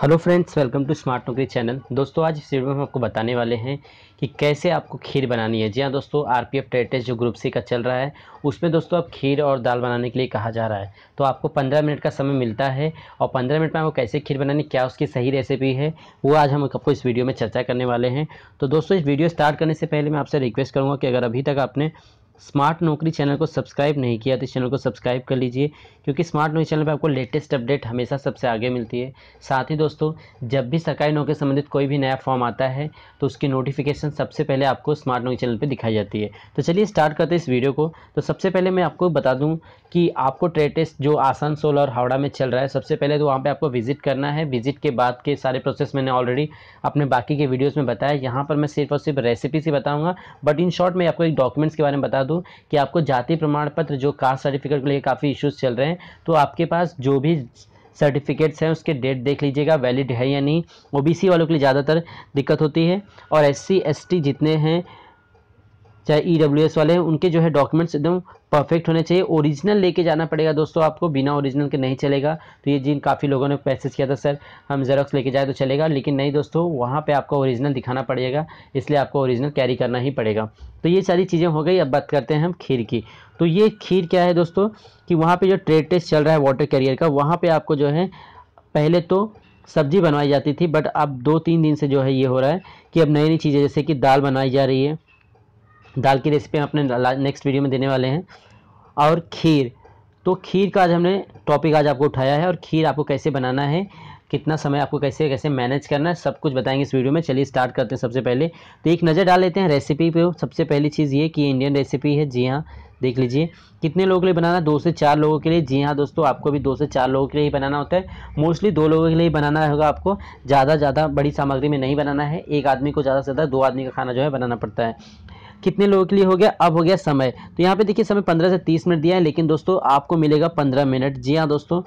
hello friends welcome to smart Naukri channel दोस्तों आज इस वीडियो में हम आपको बताने वाले हैं कि कैसे आपको खीर बनानी है जी हाँ दोस्तों आरपीएफ पी टेस्ट जो ग्रुप सी का चल रहा है उसमें दोस्तों अब खीर और दाल बनाने के लिए कहा जा रहा है तो आपको पंद्रह मिनट का समय मिलता है और पंद्रह मिनट में आपको कैसे खीर बनानी क्या उसकी सही रेसिपी है वो आज हम आपको इस वीडियो में चर्चा करने वाले हैं तो दोस्तों इस वीडियो स्टार्ट करने से पहले मैं आपसे रिक्वेस्ट करूँगा कि अगर अभी तक आपने स्मार्ट नौकरी चैनल को सब्सक्राइब नहीं किया तो इस चैनल को सब्सक्राइब कर लीजिए क्योंकि स्मार्ट नौकरी चैनल पर आपको लेटेस्ट अपडेट हमेशा सबसे आगे मिलती है साथ ही दोस्तों जब भी सरकारी नौकरी संबंधित कोई भी नया फॉर्म आता है तो उसकी नोटिफिकेशन सबसे पहले आपको स्मार्ट नौकरी चैनल पर दिखाई जाती है तो चलिए स्टार्ट करते हैं इस वीडियो को तो सबसे पहले मैं आपको बता दूँ कि आपको ट्रेटेस्ट जो आसानसोल और हावड़ा में चल रहा है सबसे पहले तो वहाँ पर आपको विजिट करना है विजिट के बाद के सारे प्रोसेस मैंने ऑलरेडी अपने बाकी के वीडियोज़ में बताया यहाँ पर मैं सिर्फ और सिर्फ रेसिपी ही बताऊँगा बट इन शॉर्ट मैं आपको एक डॉक्यूमेंट्स के बारे में बता दूँ कि आपको जाति प्रमाण पत्र जो कास्ट सर्टिफिकेट को लेकर काफ़ी इश्यूज चल रहे हैं तो आपके पास जो भी सर्टिफिकेट्स हैं उसके डेट देख लीजिएगा वैलिड है या नहीं ओबीसी वालों के लिए ज़्यादातर दिक्कत होती है और एससी एसटी जितने हैं चाहे ई e वाले हैं उनके जो है डॉक्यूमेंट्स एकदम परफेक्ट होने चाहिए ओरिजिनल लेके जाना पड़ेगा दोस्तों आपको बिना ओरिजिनल के नहीं चलेगा तो ये जिन काफ़ी लोगों ने पैसेज किया था सर हम जेरोक्स लेके जाए तो चलेगा लेकिन नहीं दोस्तों वहाँ पे आपको ओरिजिनल दिखाना पड़ेगा इसलिए आपको ओरिजिनल कैरी करना ही पड़ेगा तो ये सारी चीज़ें हो गई अब बात करते हैं हम खीर की तो ये खीर क्या है दोस्तों कि वहाँ पर जो ट्रेड टेस्ट चल रहा है वाटर कैरियर का वहाँ पर आपको जो है पहले तो सब्जी बनवाई जाती थी बट अब दो तीन दिन से जो है ये हो रहा है कि अब नई नई चीज़ें जैसे कि दाल बनाई जा रही है दाल की रेसिपी हम अपने नेक्स्ट वीडियो में देने वाले हैं और खीर तो खीर का आज हमने टॉपिक आज आपको उठाया है और खीर आपको कैसे बनाना है कितना समय आपको कैसे कैसे मैनेज करना है सब कुछ बताएंगे इस वीडियो में चलिए स्टार्ट करते हैं सबसे पहले तो एक नज़र डाल लेते हैं रेसिपी पे सबसे पहली चीज़ ये कि इंडियन रेसिपी है जी हाँ देख लीजिए कितने लोगों के लिए बनाना दो से चार लोगों के लिए जी हाँ दोस्तों आपको भी दो से चार लोगों के लिए ही बनाना होता है मोस्टली दो लोगों के लिए ही बनाना होगा आपको ज़्यादा ज़्यादा बड़ी सामग्री में नहीं बनाना है एक आदमी को ज़्यादा से ज़्यादा दो आदमी का खाना जो है बनाना पड़ता है कितने लोगों के लिए हो गया अब हो गया समय तो यहाँ पे देखिए समय पंद्रह से तीस मिनट दिया है लेकिन दोस्तों आपको मिलेगा पंद्रह मिनट जी हाँ दोस्तों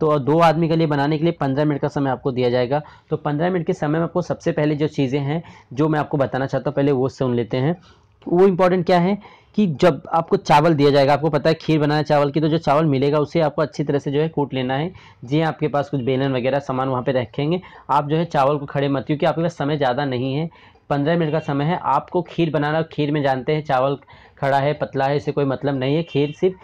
तो दो आदमी के लिए बनाने के लिए पंद्रह मिनट का समय आपको दिया जाएगा तो पंद्रह मिनट के समय में आपको सबसे पहले जो चीज़ें हैं जो मैं आपको बताना चाहता हूँ पहले वो सुन लेते हैं वो इम्पॉर्टेंट क्या है कि जब आपको चावल दिया जाएगा आपको पता है खीर बनाना चावल की तो जो चावल मिलेगा उसे आपको अच्छी तरह से जो है कूट लेना है जी हाँ, आपके पास कुछ बेलन वगैरह सामान वहाँ पे रखेंगे आप जो है चावल को खड़े मत क्योंकि आपके पास समय ज़्यादा नहीं है पंद्रह मिनट का समय है आपको खीर बनाना खीर में जानते हैं चावल खड़ा है पतला है इसे कोई मतलब नहीं है खीर सिर्फ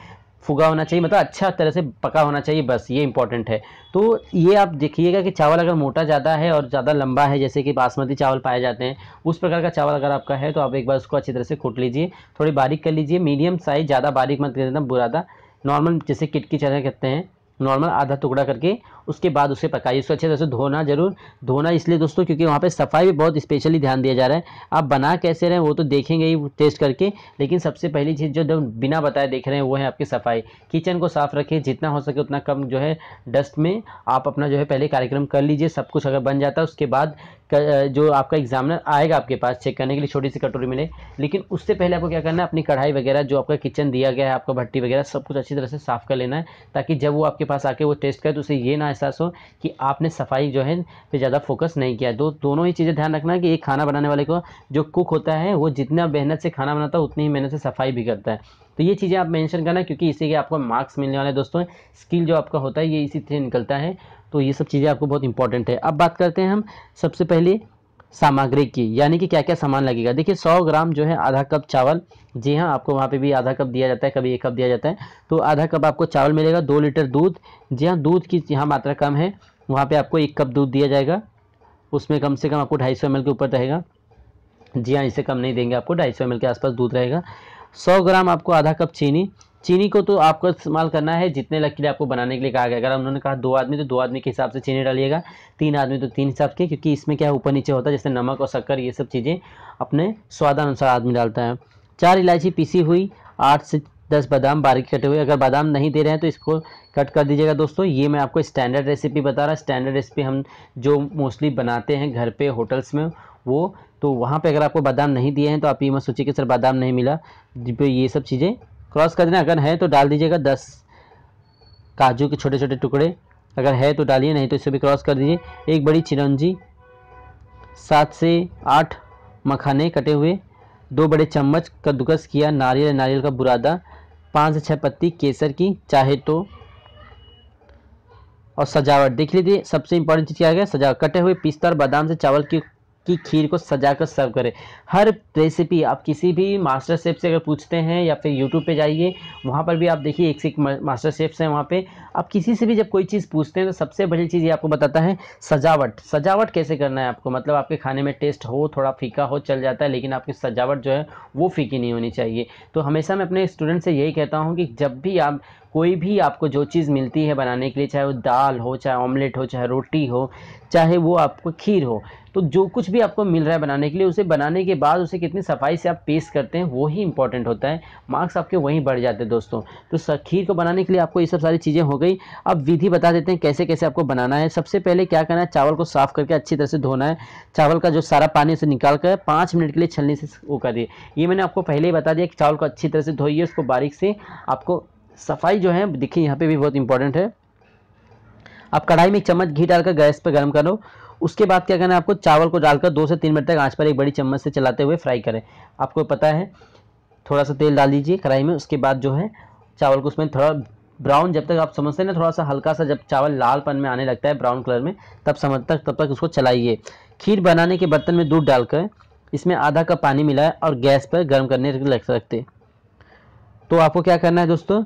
फुगा होना चाहिए मतलब अच्छा तरह से पका होना चाहिए बस ये इंपॉर्टेंट है तो ये आप देखिएगा कि चावल अगर मोटा ज़्यादा है और ज़्यादा लंबा है जैसे कि बासमती चावल पाए जाते हैं उस प्रकार का चावल अगर आपका है तो आप एक बार उसको अच्छी तरह से कूट लीजिए थोड़ी बारीक कर लीजिए मीडियम साइज़ ज़्यादा बारीक मत कर देना बुरादा नॉर्मल जैसे किटकी चना कहते हैं नॉर्मल आधा टुकड़ा करके उसके बाद उसे पकाइए उसको अच्छे तरह से धोना जरूर धोना इसलिए दोस्तों क्योंकि वहाँ पर सफाई भी बहुत स्पेशली ध्यान दिया जा रहा है आप बना कैसे रहे वो तो देखेंगे ही टेस्ट करके लेकिन सबसे पहली चीज़ जो बिना बताए देख रहे हैं वो है आपकी सफाई किचन को साफ़ रखें जितना हो सके उतना कम जो है डस्ट में आप अपना जो है पहले कार्यक्रम कर लीजिए सब कुछ अगर बन जाता है उसके बाद जो आपका एग्जामिनर आएगा आपके पास चेक करने के लिए छोटी सी कटोरी मिले लेकिन उससे पहले आपको क्या करना है अपनी कढ़ाई वगैरह जो आपका किचन दिया गया है आपका भट्टी वगैरह सब कुछ अच्छी तरह से साफ़ कर लेना है ताकि जब वो आपके पास आके वो टेस्ट करे तो उसे ये ना एहसास हो कि आपने सफाई जो है पे ज़्यादा फोकस नहीं किया दो दोनों ही चीज़ें ध्यान रखना कि एक खाना बनाने वाले को जो कुक होता है वो जितना मेहनत से खाना बनाता है उतनी ही मेहनत से सफाई भी करता है तो ये चीज़ें आप मेंशन करना क्योंकि इसी के आपको मार्क्स मिलने वाले दोस्तों स्किल जो आपका होता है ये इसी से निकलता है तो ये सब चीज़ें आपको बहुत इंपॉर्टेंट है अब बात करते हैं हम सबसे पहले सामग्री की यानी कि क्या क्या सामान लगेगा देखिए 100 ग्राम जो है आधा कप चावल जी हाँ आपको वहाँ पे भी आधा कप दिया जाता है कभी एक कप दिया जाता है तो आधा कप आपको चावल मिलेगा दो लीटर दूध जी हाँ दूध की यहाँ मात्रा कम है वहाँ पे आपको एक कप दूध दिया जाएगा उसमें कम से कम आपको ढाई सौ के ऊपर रहेगा जी हाँ इसे कम नहीं देंगे आपको ढाई सौ के आसपास दूध रहेगा सौ ग्राम आपको आधा कप चीनी चीनी को तो आपको इस्तेमाल करना है जितने लग के लिए आपको बनाने के लिए कहा गया अगर उन्होंने कहा दो आदमी तो दो आदमी के हिसाब से चीनी डालिएगा तीन आदमी तो तीन हिसाब के क्योंकि इसमें क्या ऊपर नीचे होता है जैसे नमक और शक्कर ये सब चीज़ें अपने स्वादानुसार आदमी डालता है चार इलायची पीसी हुई आठ से दस बादाम बारीक कटे हुए अगर बादाम नहीं दे रहे हैं तो इसको कट कर दीजिएगा दोस्तों ये मैं आपको स्टैंडर्ड रेसिपी बता रहा स्टैंडर्ड रेसिपी हम जो मोस्टली बनाते हैं घर पे होटल्स में वो तो वहाँ पे अगर आपको बादाम नहीं दिए हैं तो आप ये मत सोचिए कि सर बादाम नहीं मिला तो ये सब चीज़ें क्रॉस कर देना अगर है तो डाल दीजिएगा दस काजू के छोटे छोटे टुकड़े अगर है तो डालिए नहीं तो इसे भी क्रॉस कर दीजिए एक बड़ी चिरंजी सात से आठ मखाने कटे हुए दो बड़े चम्मच कद्दूकस किया नारियल नारियल का बुरादा पाँच से छः पत्ती केसर की चाहे तो और सजावट देख लीजिए सबसे इंपॉर्टेंट चीज़ क्या है सजावट कटे हुए पिस्ता और बादाम से चावल की की खीर को सजा कर सर्व करें हर रेसिपी आप किसी भी मास्टर शेफ से अगर पूछते हैं या फिर यूट्यूब पे जाइए वहाँ पर भी आप देखिए एक से एक मास्टर शेफ्स हैं वहाँ पे आप किसी से भी जब कोई चीज़ पूछते हैं तो सबसे बड़ी चीज़ ये आपको बताता है सजावट सजावट कैसे करना है आपको मतलब आपके खाने में टेस्ट हो थोड़ा फीका हो चल जाता है लेकिन आपकी सजावट जो है वो फीकी नहीं होनी चाहिए तो हमेशा मैं अपने स्टूडेंट से यही कहता हूँ कि जब भी आप कोई भी आपको जो चीज़ मिलती है बनाने के लिए चाहे वो दाल हो चाहे ऑमलेट हो चाहे रोटी हो चाहे वो आपको खीर हो तो जो कुछ भी आपको मिल रहा है बनाने के लिए उसे बनाने के बाद उसे कितनी सफाई से आप पेश करते हैं वो ही इंपॉर्टेंट होता है मार्क्स आपके वहीं बढ़ जाते हैं दोस्तों तो खीर को बनाने के लिए आपको ये सब सारी चीज़ें हो गई अब विधि बता देते हैं कैसे कैसे आपको बनाना है सबसे पहले क्या करना है चावल को साफ़ करके अच्छी तरह से धोना है चावल का जो सारा पानी उसे निकाल कर पाँच मिनट के लिए छलने से वो करिए ये मैंने आपको पहले ही बता दिया कि चावल को अच्छी तरह से धोइए उसको बारीक से आपको सफाई जो है देखिए यहाँ पे भी बहुत इंपॉर्टेंट है आप कढ़ाई में चम्मच घी डालकर गैस पर गर्म करो उसके बाद क्या करना है आपको चावल को डालकर दो से तीन मिनट तक आंच पर एक बड़ी चम्मच से चलाते हुए फ्राई करें आपको पता है थोड़ा सा तेल डाल दीजिए कढ़ाई में उसके बाद जो है चावल को उसमें थोड़ा ब्राउन जब तक आप समझते हैं ना थोड़ा सा हल्का सा जब चावल लालपन में आने लगता है ब्राउन कलर में तब समझ तक तब तक उसको चलाइए खीर बनाने के बर्तन में दूध डालकर इसमें आधा कप पानी मिलाए और गैस पर गर्म करने रख सकते तो आपको क्या करना है दोस्तों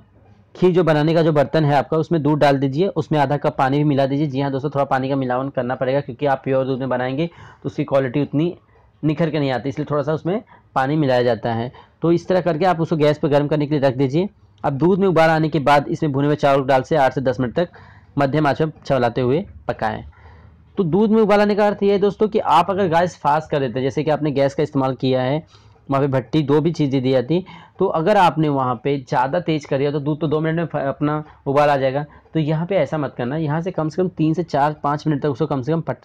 खीर जो बनाने का जो बर्तन है आपका उसमें दूध डाल दीजिए उसमें आधा कप पानी भी मिला दीजिए जी हाँ दोस्तों थोड़ा पानी का मिलावन करना पड़ेगा क्योंकि आप प्योर दूध में बनाएंगे तो उसकी क्वालिटी उतनी निखर के नहीं आती इसलिए थोड़ा सा उसमें पानी मिलाया जाता है तो इस तरह करके आप उसको गैस पर गर्म करने के लिए रख दीजिए अब दूध में उबाल आने के बाद इसमें भुने हुए चावल डाल से आठ से दस मिनट तक मध्यम आँच पर चलाते हुए पकाएँ तो दूध में उबाल आने का अर्थ ये है दोस्तों कि आप अगर गैस फास्ट कर देते हैं जैसे कि आपने गैस का इस्तेमाल किया है वहाँ पे भट्टी दो भी चीज़ें दी जाती तो अगर आपने वहाँ पे ज़्यादा तेज़ कर दिया तो दूध तो दो मिनट में अपना उबाल आ जाएगा तो यहाँ पे ऐसा मत करना यहाँ से कम से कम तीन से चार पाँच मिनट तक उसको कम से कम पट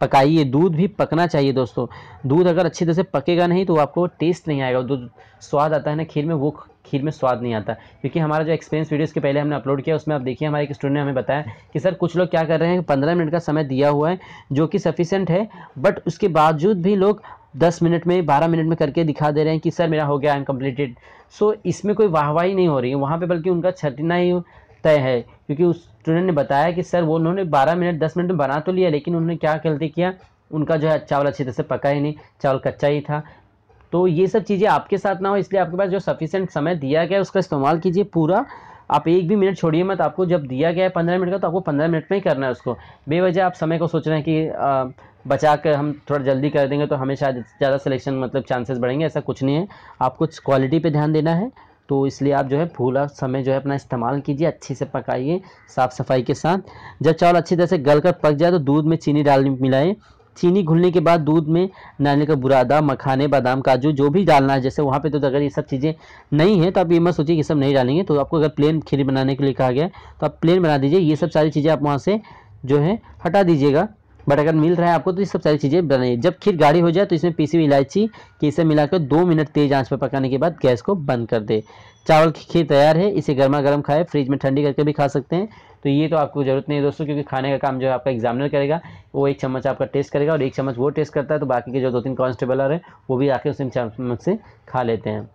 पकाइए दूध भी पकना चाहिए दोस्तों दूध अगर अच्छी तरह से पकेगा नहीं तो आपको टेस्ट नहीं आएगा जो स्वाद आता है ना खीर में वो खीर में स्वाद नहीं आता क्योंकि हमारा जो एक्सपीरियंस वीडियो के पहले हमने अपलोड किया उसमें आप देखिए हमारे एक स्टूडेंट ने हमें बताया कि सर कुछ लोग क्या कर रहे हैं पंद्रह मिनट का समय दिया हुआ है जो कि सफिशेंट है बट उसके बावजूद भी लोग दस मिनट में बारह मिनट में करके दिखा दे रहे हैं कि सर मेरा हो गया आई एम कम्प्लीटेड सो इसमें कोई वाहवाही नहीं हो रही है वहाँ पर बल्कि उनका छटना ही तय है क्योंकि उस स्टूडेंट ने बताया कि सर वो उन्होंने बारह मिनट दस मिनट में बना तो लिया लेकिन उन्होंने क्या गलती किया उनका जो है चावल अच्छी तरह से पका ही नहीं चावल कच्चा ही था तो ये सब चीज़ें आपके साथ ना हो इसलिए आपके पास जो सफिशेंट समय दिया गया है उसका इस्तेमाल कीजिए पूरा आप एक भी मिनट छोड़िए मत आपको जब दिया गया है पंद्रह मिनट का तो आपको पंद्रह मिनट में ही करना है उसको बेवजह आप समय को सोच रहे हैं कि आ, बचा कर हम थोड़ा जल्दी कर देंगे तो हमें शायद ज़्यादा सिलेक्शन मतलब चांसेस बढ़ेंगे ऐसा कुछ नहीं है आप कुछ क्वालिटी पे ध्यान देना है तो इसलिए आप जो है फूला समय जो है अपना इस्तेमाल कीजिए अच्छे से पकाइए साफ़ सफाई के साथ जब चावल अच्छी तरह से गल कर पक जाए तो दूध में चीनी डाल मिलाएँ चीनी घुलने के बाद दूध में नारियल का बुरादा मखाने बादाम काजू जो भी डालना है जैसे वहाँ पे तो अगर ये सब चीज़ें नहीं हैं तो आप ये मत सोचिए कि सब नहीं डालेंगे तो आपको अगर प्लेन खीर बनाने के लिए कहा गया तो आप प्लेन बना दीजिए ये सब सारी चीज़ें आप वहाँ से जो है हटा दीजिएगा बट अगर मिल रहा है आपको तो ये सब सारी चीज़ें बनाइए जब खीर गाढ़ी हो जाए तो इसमें पीसी हुई इलायची केसर मिलाकर दो मिनट तेज़ आंच पर पकाने के बाद गैस को बंद कर दे चावल की खीर तैयार है इसे गर्मा गर्म खाए फ्रिज में ठंडी करके भी खा सकते हैं तो ये तो आपको ज़रूरत नहीं है दोस्तों क्योंकि खाने का काम जो है आपका एग्जामिनर करेगा वो एक चम्मच आपका टेस्ट करेगा और एक चम्मच वो टेस्ट करता है तो बाकी के जो दो तीन कॉन्स्टेबल हैं वो भी आके उस चम्मच से खा लेते हैं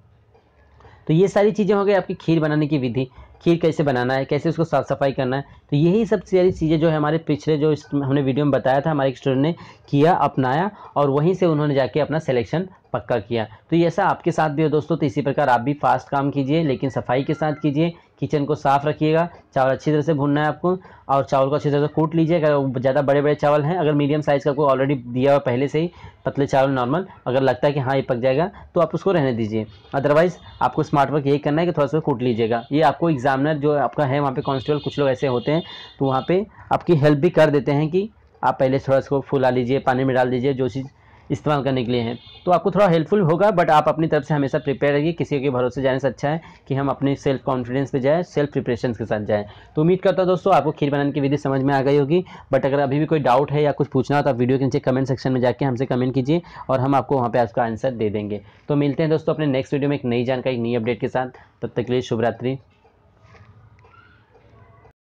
तो ये सारी चीज़ें हो गई आपकी खीर बनाने की विधि खीर कैसे बनाना है कैसे उसको साफ़ सफाई करना है तो यही सब सारी चीज़ें जो है हमारे पिछले जो हमने वीडियो में बताया था हमारे स्टूडेंट ने किया अपनाया और वहीं से उन्होंने जाके अपना सिलेक्शन पक्का किया तो ये ऐसा आपके साथ भी हो दोस्तों तो इसी प्रकार आप भी फास्ट काम कीजिए लेकिन सफाई के साथ कीजिए किचन को साफ़ रखिएगा चावल अच्छी तरह से भुनना है आपको और चावल को अच्छी तरह से कूट लीजिए अगर ज़्यादा बड़े बड़े चावल हैं अगर मीडियम साइज़ का आपको ऑलरेडी दिया हुआ पहले से ही पतले चावल नॉर्मल अगर लगता है कि हाँ ये पक जाएगा तो आप उसको रहने दीजिए अदरवाइज़ आपको स्मार्ट वर्क यही करना है कि थोड़ा सा कूट लीजिएगा ये आपको एग्जामिनर जो आपका है वहाँ पर कॉन्स्टेबल कुछ लोग ऐसे होते हैं तो वहाँ पर आपकी हेल्प भी कर देते हैं कि आप पहले थोड़ा सा फुला लीजिए पानी में डाल दीजिए जो चीज़ इस्तेमाल करने के लिए हैं तो आपको थोड़ा हेल्पफुल होगा बट आप अपनी तरफ से हमेशा प्रिपेयर रहिए किसी के भरोसे जाने से अच्छा है कि हम अपने सेल्फ कॉन्फिडेंस पे जाएँ सेल्फ प्रिपरेशन के साथ जाएँ तो उम्मीद करता हूँ दोस्तों आपको खीर बनाने की विधि समझ में आ गई होगी बट अगर अभी भी कोई डाउट है या कुछ पूछना हो तो आप वीडियो के नीचे कमेंट सेक्शन में जाकर हमसे कमेंट कीजिए और हम आपको वहाँ पर आपका आंसर दे देंगे तो मिलते हैं दोस्तों अपने नेक्स्ट वीडियो में एक नई जानकारी नई अपडेट के साथ तब तक के लिए शुभरात्रि